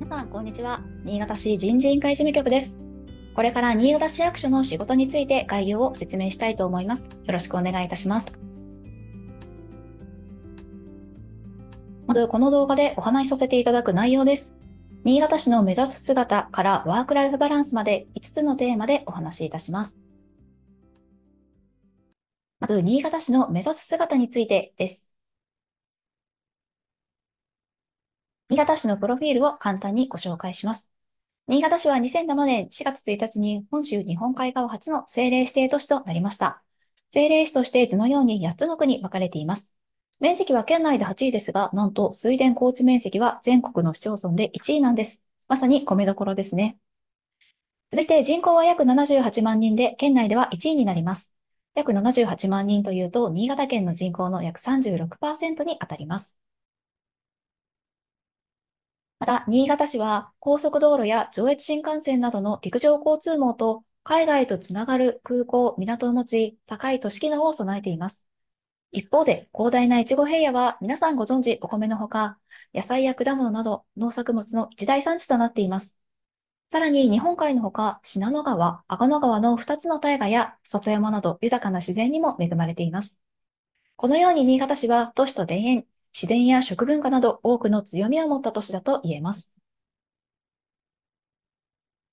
皆さんこんにちは新潟市人事委員会事務局ですこれから新潟市役所の仕事について概要を説明したいと思いますよろしくお願いいたしますまずこの動画でお話しさせていただく内容です新潟市の目指す姿からワークライフバランスまで5つのテーマでお話しいたしますまず新潟市の目指す姿についてです潟市のプロフィールを簡単にご紹介します。新潟市は2007年4月1日に本州日本海側初の政令指定都市となりました。政令市として図のように8つの区に分かれています。面積は県内で8位ですが、なんと水田高地面積は全国の市町村で1位なんです。まさに米どころですね。続いて人口は約78万人で、県内では1位になります。約78万人というと、新潟県の人口の約36%に当たります。また、新潟市は高速道路や上越新幹線などの陸上交通網と海外とつながる空港、港を持ち、高い都市機能を備えています。一方で、広大な越後平野は皆さんご存知お米のほか、野菜や果物など農作物の一大産地となっています。さらに日本海のほか、信濃川、阿賀野川の2つの大河や里山など豊かな自然にも恵まれています。このように新潟市は都市と田園、自然や食文化など多くの強みを持った都市だと言えます。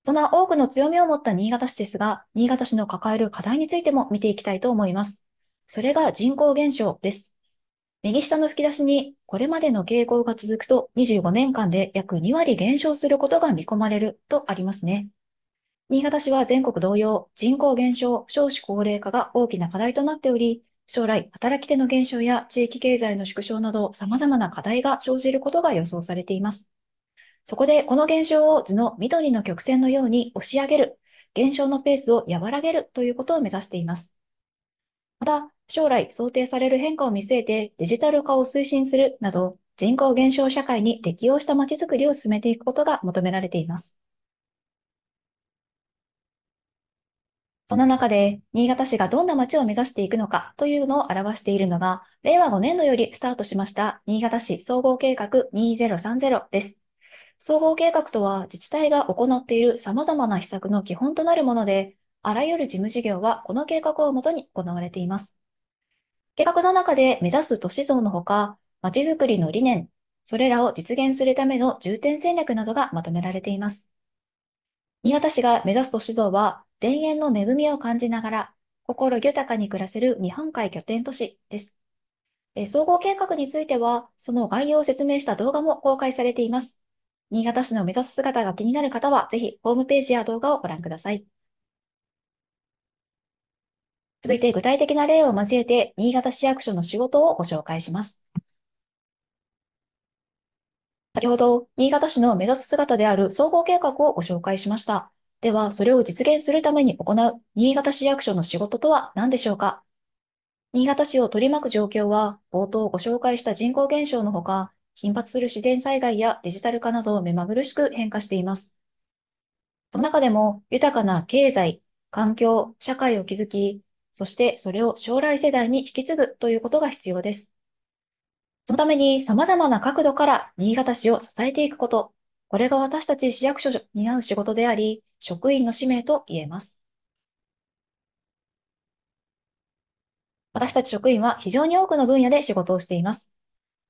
そんな多くの強みを持った新潟市ですが、新潟市の抱える課題についても見ていきたいと思います。それが人口減少です。右下の吹き出しに、これまでの傾向が続くと25年間で約2割減少することが見込まれるとありますね。新潟市は全国同様、人口減少、少子高齢化が大きな課題となっており、将来、働き手の減少や地域経済の縮小など様々な課題が生じることが予想されています。そこで、この現象を図の緑の曲線のように押し上げる、減少のペースを和らげるということを目指しています。また、将来想定される変化を見据えてデジタル化を推進するなど、人口減少社会に適応したまちづくりを進めていくことが求められています。その中で、新潟市がどんな街を目指していくのかというのを表しているのが、令和5年度よりスタートしました、新潟市総合計画2030です。総合計画とは、自治体が行っている様々な施策の基本となるもので、あらゆる事務事業はこの計画をもとに行われています。計画の中で目指す都市像のほか、街づくりの理念、それらを実現するための重点戦略などがまとめられています。新潟市が目指す都市像は、田園の恵みを感じながら、心豊かに暮らせる日本海拠点都市です。え総合計画については、その概要を説明した動画も公開されています。新潟市の目指す姿が気になる方は、ぜひホームページや動画をご覧ください。続いて具体的な例を交えて、新潟市役所の仕事をご紹介します。先ほど、新潟市の目指す姿である総合計画をご紹介しました。では、それを実現するために行う新潟市役所の仕事とは何でしょうか新潟市を取り巻く状況は、冒頭ご紹介した人口減少のほか、頻発する自然災害やデジタル化など目まぐるしく変化しています。その中でも、豊かな経済、環境、社会を築き、そしてそれを将来世代に引き継ぐということが必要です。そのために様々な角度から新潟市を支えていくこと、これが私たち市役所に担う仕事であり、職員の使命と言えます。私たち職員は非常に多くの分野で仕事をしています。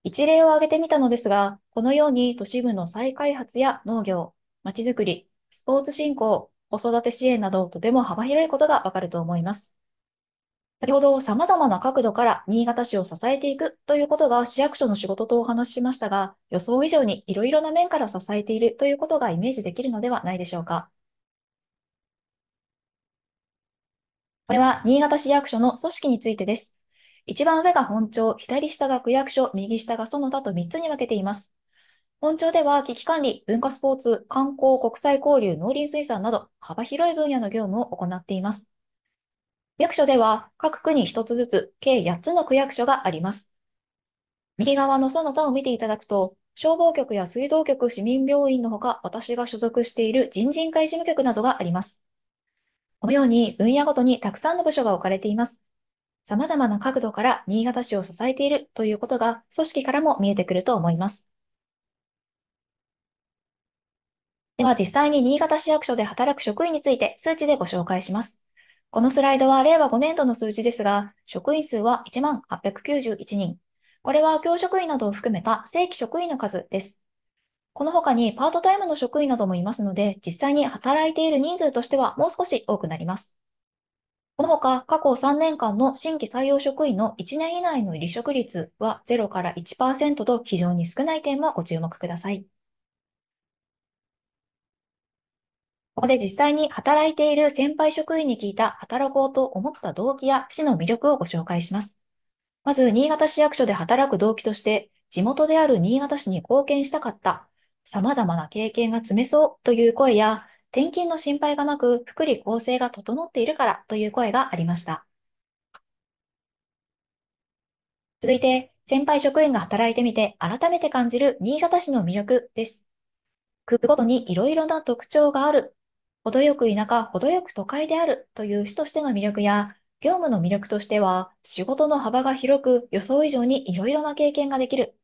一例を挙げてみたのですが、このように都市部の再開発や農業、まちづくり、スポーツ振興、子育て支援などとても幅広いことがわかると思います。先ほど様々な角度から新潟市を支えていくということが市役所の仕事とお話ししましたが、予想以上にいろいろな面から支えているということがイメージできるのではないでしょうか。これは新潟市役所の組織についてです。一番上が本庁、左下が区役所、右下がその他と3つに分けています。本庁では危機管理、文化スポーツ、観光、国際交流、農林水産など幅広い分野の業務を行っています。役所では各区に1つずつ計8つの区役所があります。右側のその他を見ていただくと、消防局や水道局、市民病院のほか、私が所属している人人会事務局などがあります。このように分野ごとにたくさんの部署が置かれています。様々な角度から新潟市を支えているということが組織からも見えてくると思います。では実際に新潟市役所で働く職員について数値でご紹介します。このスライドは令和5年度の数字ですが、職員数は18,891人。これは教職員などを含めた正規職員の数です。この他にパートタイムの職員などもいますので、実際に働いている人数としてはもう少し多くなります。このほか、過去3年間の新規採用職員の1年以内の離職率は0から1%と非常に少ない点もご注目ください。ここで実際に働いている先輩職員に聞いた働こうと思った動機や市の魅力をご紹介します。まず、新潟市役所で働く動機として、地元である新潟市に貢献したかった、様々な経験が積めそうという声や、転勤の心配がなく、福利厚生が整っているからという声がありました。続いて、先輩職員が働いてみて改めて感じる新潟市の魅力です。区ごとにいろいろな特徴がある。程よく田舎、程よく都会であるという市としての魅力や、業務の魅力としては、仕事の幅が広く、予想以上にいろいろな経験ができる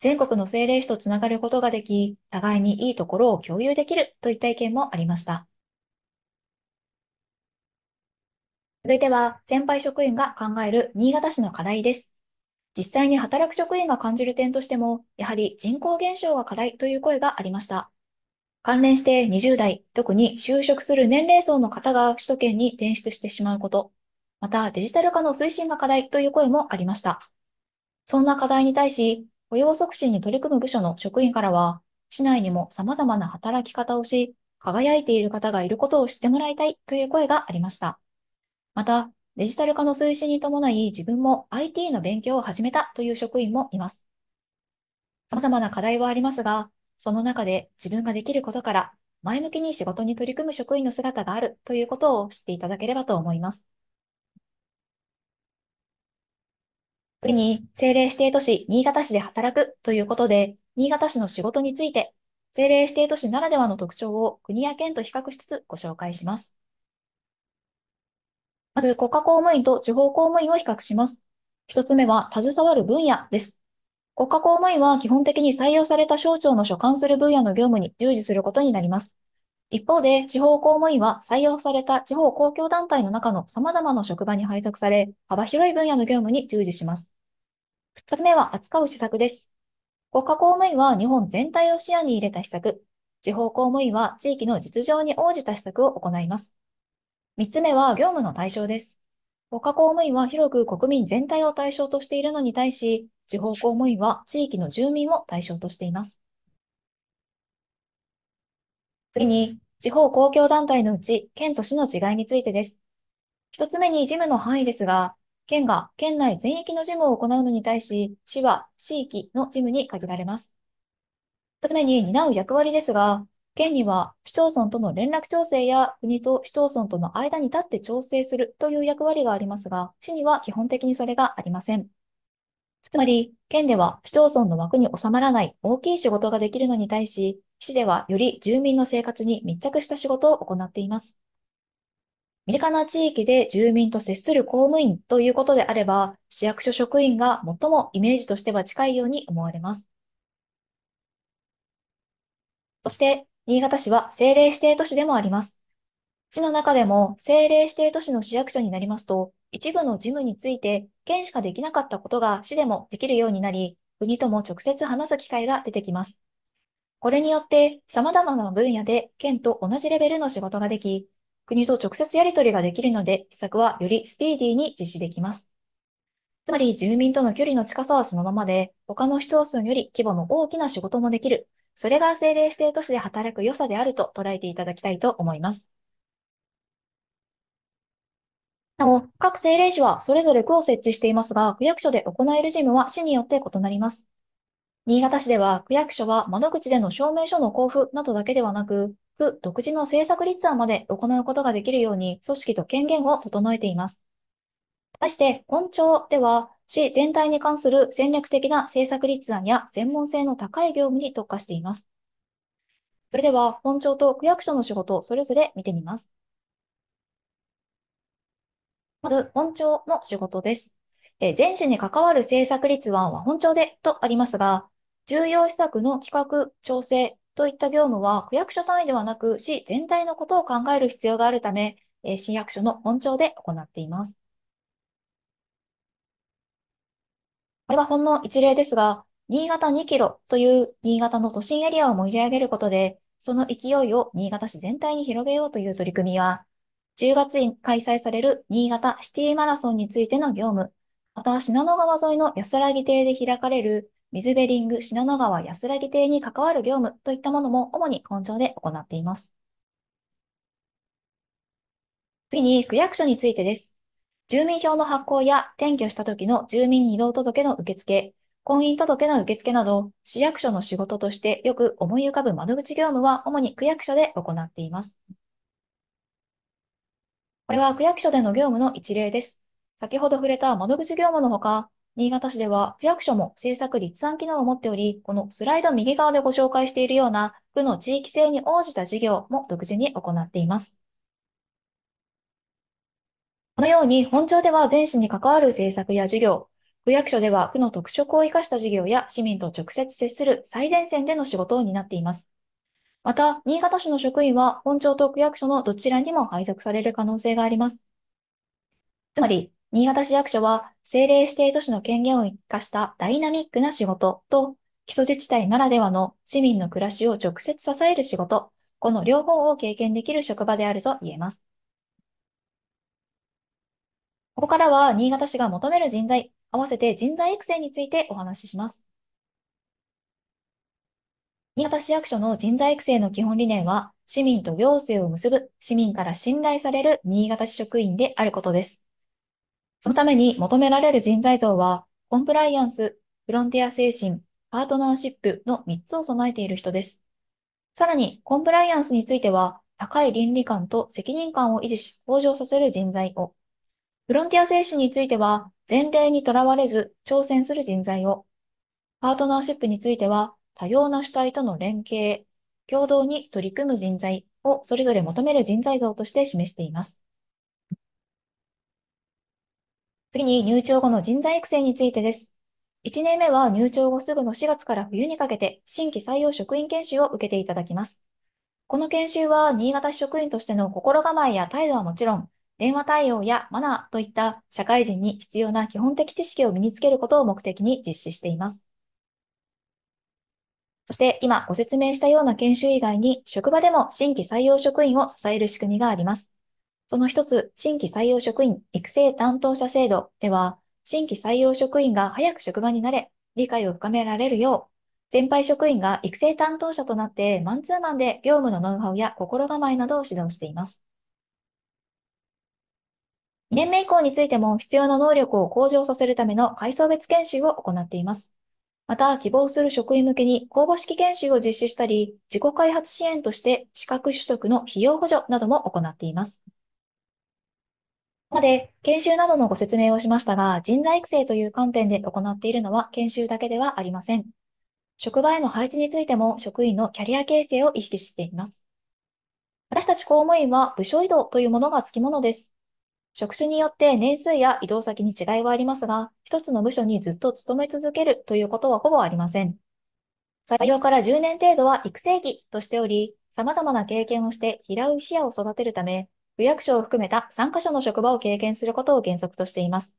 全国の政令士とつながることができ、互いにいいところを共有できるといった意見もありました。続いては、先輩職員が考える新潟市の課題です。実際に働く職員が感じる点としても、やはり人口減少が課題という声がありました。関連して20代、特に就職する年齢層の方が首都圏に転出してしまうこと、またデジタル化の推進が課題という声もありました。そんな課題に対し、雇用促進に取り組む部署の職員からは、市内にも様々な働き方をし、輝いている方がいることを知ってもらいたいという声がありました。また、デジタル化の推進に伴い自分も IT の勉強を始めたという職員もいます。様々な課題はありますが、その中で自分ができることから前向きに仕事に取り組む職員の姿があるということを知っていただければと思います。次に、政令指定都市新潟市で働くということで、新潟市の仕事について、政令指定都市ならではの特徴を国や県と比較しつつご紹介します。まず、国家公務員と地方公務員を比較します。一つ目は、携わる分野です。国家公務員は基本的に採用された省庁の所管する分野の業務に従事することになります。一方で、地方公務員は採用された地方公共団体の中の様々な職場に配属され、幅広い分野の業務に従事します。二つ目は扱う施策です。国家公務員は日本全体を視野に入れた施策、地方公務員は地域の実情に応じた施策を行います。三つ目は業務の対象です。国家公務員は広く国民全体を対象としているのに対し、地方公務員は地域の住民を対象としています。次に、地方公共団体のうち、県と市の違いについてです。一つ目に事務の範囲ですが、県が県内全域の事務を行うのに対し、市は市域の事務に限られます。二つ目に担う役割ですが、県には市町村との連絡調整や国と市町村との間に立って調整するという役割がありますが、市には基本的にそれがありません。つまり、県では市町村の枠に収まらない大きい仕事ができるのに対し、市ではより住民の生活に密着した仕事を行っています。身近な地域で住民と接する公務員ということであれば、市役所職員が最もイメージとしては近いように思われます。そして、新潟市は政令指定都市でもあります。市の中でも政令指定都市の市役所になりますと、一部の事務について県しかできなかったことが市でもできるようになり、国とも直接話す機会が出てきます。これによって、様々な分野で県と同じレベルの仕事ができ、国と直接やり取りができるので、施策はよりスピーディーに実施できます。つまり、住民との距離の近さはそのままで、他の市町村より規模の大きな仕事もできる。それが政令指定都市で働く良さであると捉えていただきたいと思います。なお、各政令市はそれぞれ区を設置していますが、区役所で行える事務は市によって異なります。新潟市では区役所は窓口での証明書の交付などだけではなく、区独自の政策立案まで行うことができるように組織と権限を整えています。対して、本庁では市全体に関する戦略的な政策立案や専門性の高い業務に特化しています。それでは、本庁と区役所の仕事、それぞれ見てみます。まず、本庁の仕事です。え全市に関わる政策立案は本庁でとありますが、重要施策の企画、調整といった業務は、区役所単位ではなく、市全体のことを考える必要があるため、市役所の本庁で行っています。これはほんの一例ですが、新潟2キロという新潟の都心エリアを盛り上げることで、その勢いを新潟市全体に広げようという取り組みは、10月に開催される新潟シティマラソンについての業務、また、信濃川沿いの安らぎ亭で開かれる水ベリング、信濃川、安らぎ邸に関わる業務といったものも主に本庁で行っています。次に区役所についてです。住民票の発行や転居した時の住民移動届の受付、婚姻届の受付など、市役所の仕事としてよく思い浮かぶ窓口業務は主に区役所で行っています。これは区役所での業務の一例です。先ほど触れた窓口業務のほか、新潟市では区役所も政策立案機能を持っており、このスライド右側でご紹介しているような区の地域性に応じた事業も独自に行っています。このように本庁では全市に関わる政策や事業、区役所では区の特色を生かした事業や市民と直接接する最前線での仕事を担っています。また、新潟市の職員は本庁と区役所のどちらにも配属される可能性があります。つまり、新潟市役所は政令指定都市の権限を生かしたダイナミックな仕事と、基礎自治体ならではの市民の暮らしを直接支える仕事、この両方を経験できる職場であると言えます。ここからは新潟市が求める人材、合わせて人材育成についてお話しします。新潟市役所の人材育成の基本理念は、市民と行政を結ぶ、市民から信頼される新潟市職員であることです。そのために求められる人材像は、コンプライアンス、フロンティア精神、パートナーシップの3つを備えている人です。さらに、コンプライアンスについては、高い倫理観と責任感を維持し、向上させる人材を。フロンティア精神については、前例にとらわれず挑戦する人材を。パートナーシップについては、多様な主体との連携、共同に取り組む人材をそれぞれ求める人材像として示しています。次に入庁後の人材育成についてです。1年目は入庁後すぐの4月から冬にかけて新規採用職員研修を受けていただきます。この研修は新潟市職員としての心構えや態度はもちろん、電話対応やマナーといった社会人に必要な基本的知識を身につけることを目的に実施しています。そして今ご説明したような研修以外に職場でも新規採用職員を支える仕組みがあります。その一つ、新規採用職員育成担当者制度では、新規採用職員が早く職場になれ、理解を深められるよう、先輩職員が育成担当者となってマンツーマンで業務のノウハウや心構えなどを指導しています。2年目以降についても必要な能力を向上させるための階層別研修を行っています。また、希望する職員向けに公募式研修を実施したり、自己開発支援として資格取得の費用補助なども行っています。まで研修などのご説明をしましたが、人材育成という観点で行っているのは研修だけではありません。職場への配置についても職員のキャリア形成を意識しています。私たち公務員は部署移動というものがつきものです。職種によって年数や移動先に違いはありますが、一つの部署にずっと勤め続けるということはほぼありません。採用から10年程度は育成期としており、様々な経験をして平う視野を育てるため、区役所を含めた3カ所の職場を経験することを原則としています。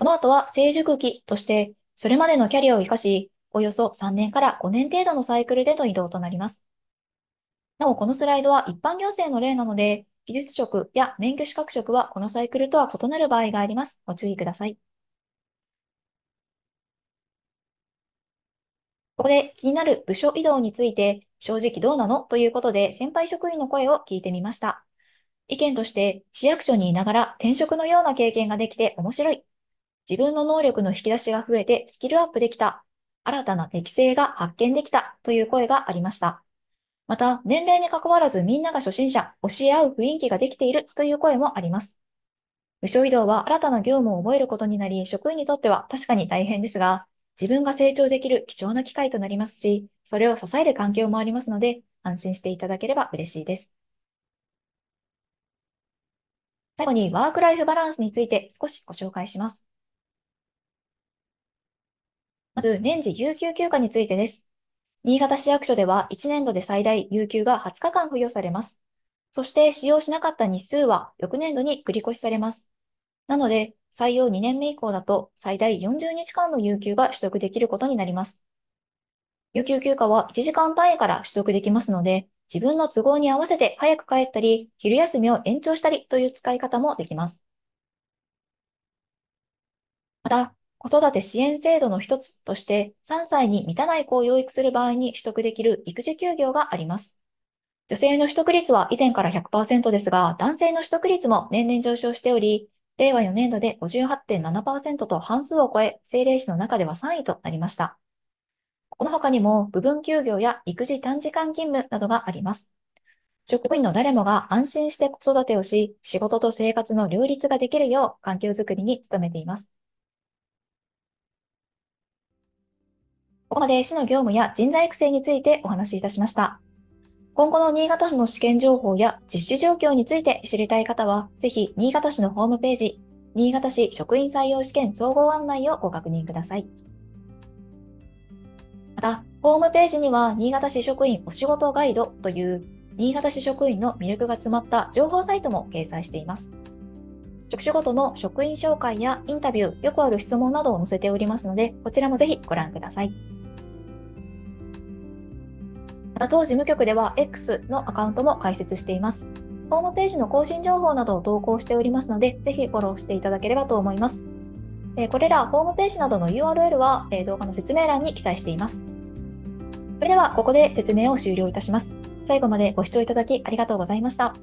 その後は成熟期として、それまでのキャリアを活かし、およそ3年から5年程度のサイクルでの移動となります。なお、このスライドは一般行政の例なので、技術職や免許資格職はこのサイクルとは異なる場合があります。ご注意ください。ここで気になる部署移動について、正直どうなのということで先輩職員の声を聞いてみました。意見として、市役所にいながら転職のような経験ができて面白い。自分の能力の引き出しが増えてスキルアップできた。新たな適性が発見できたという声がありました。また、年齢に関わらずみんなが初心者、教え合う雰囲気ができているという声もあります。部署移動は新たな業務を覚えることになり、職員にとっては確かに大変ですが、自分が成長できる貴重な機会となりますし、それを支える環境もありますので、安心していただければ嬉しいです。最後にワークライフバランスについて少しご紹介します。まず、年次有給休暇についてです。新潟市役所では1年度で最大有給が20日間付与されます。そして使用しなかった日数は翌年度に繰り越しされます。なので、採用2年目以降だと最大40日間の有給が取得できることになります。有給休暇は1時間単位から取得できますので、自分の都合に合わせて早く帰ったり、昼休みを延長したりという使い方もできます。また、子育て支援制度の一つとして、3歳に満たない子を養育する場合に取得できる育児休業があります。女性の取得率は以前から100%ですが、男性の取得率も年々上昇しており、令和4年度で58.7%と半数を超え、政令市の中では3位となりました。この他にも、部分休業や育児短時間勤務などがあります。職員の誰もが安心して子育てをし、仕事と生活の両立ができるよう環境づくりに努めています。ここまで市の業務や人材育成についてお話しいたしました。今後の新潟市の試験情報や実施状況について知りたい方は、ぜひ新潟市のホームページ、新潟市職員採用試験総合案内をご確認ください。また、ホームページには、新潟市職員お仕事ガイドという、新潟市職員の魅力が詰まった情報サイトも掲載しています。職種ごとの職員紹介やインタビュー、よくある質問などを載せておりますので、こちらもぜひご覧ください。打当事務局では X のアカウントも開設しています。ホームページの更新情報などを投稿しておりますので、ぜひフォローしていただければと思います。これらホームページなどの URL は動画の説明欄に記載しています。それではここで説明を終了いたします。最後までご視聴いただきありがとうございました。